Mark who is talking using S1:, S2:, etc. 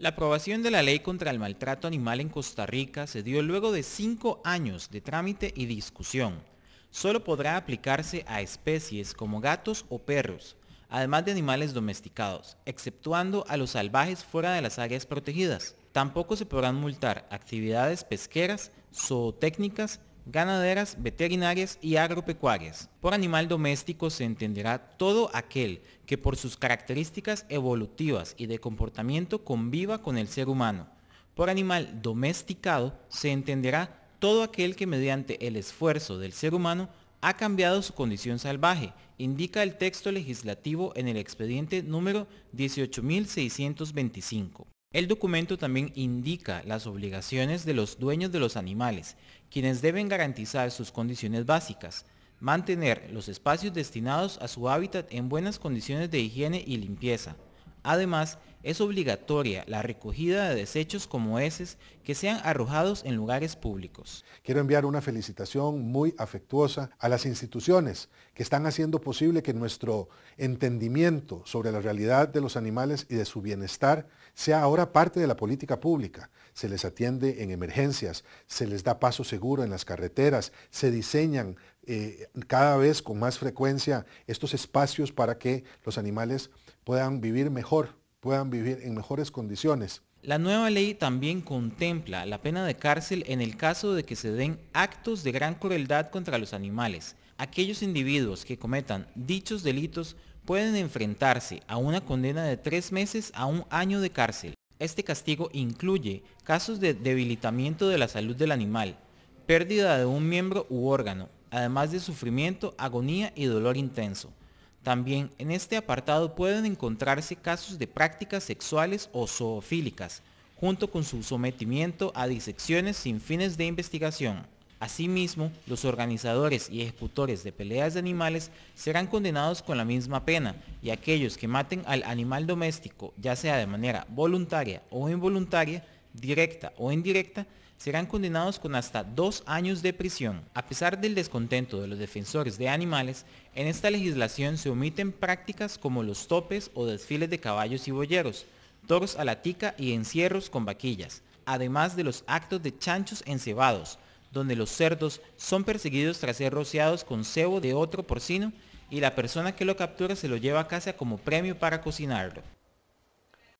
S1: La aprobación de la ley contra el maltrato animal en Costa Rica se dio luego de cinco años de trámite y discusión. Solo podrá aplicarse a especies como gatos o perros, además de animales domesticados, exceptuando a los salvajes fuera de las áreas protegidas. Tampoco se podrán multar actividades pesqueras, zootécnicas ganaderas, veterinarias y agropecuarias. Por animal doméstico se entenderá todo aquel que por sus características evolutivas y de comportamiento conviva con el ser humano. Por animal domesticado se entenderá todo aquel que mediante el esfuerzo del ser humano ha cambiado su condición salvaje, indica el texto legislativo en el expediente número 18.625. El documento también indica las obligaciones de los dueños de los animales, quienes deben garantizar sus condiciones básicas, mantener los espacios destinados a su hábitat en buenas condiciones de higiene y limpieza, Además, es obligatoria la recogida de desechos como heces que sean arrojados en lugares públicos.
S2: Quiero enviar una felicitación muy afectuosa a las instituciones que están haciendo posible que nuestro entendimiento sobre la realidad de los animales y de su bienestar sea ahora parte de la política pública. Se les atiende en emergencias, se les da paso seguro en las carreteras, se diseñan eh, cada vez con más frecuencia estos espacios para que los animales puedan vivir mejor, puedan vivir en mejores
S1: condiciones. La nueva ley también contempla la pena de cárcel en el caso de que se den actos de gran crueldad contra los animales. Aquellos individuos que cometan dichos delitos pueden enfrentarse a una condena de tres meses a un año de cárcel. Este castigo incluye casos de debilitamiento de la salud del animal, pérdida de un miembro u órgano, además de sufrimiento, agonía y dolor intenso. También en este apartado pueden encontrarse casos de prácticas sexuales o zoofílicas, junto con su sometimiento a disecciones sin fines de investigación. Asimismo, los organizadores y ejecutores de peleas de animales serán condenados con la misma pena y aquellos que maten al animal doméstico, ya sea de manera voluntaria o involuntaria, directa o indirecta, serán condenados con hasta dos años de prisión. A pesar del descontento de los defensores de animales, en esta legislación se omiten prácticas como los topes o desfiles de caballos y boyeros, toros a la tica y encierros con vaquillas, además de los actos de chanchos encebados, donde los cerdos son perseguidos tras ser rociados con cebo de otro porcino y la persona que lo captura se lo lleva a casa como premio para cocinarlo.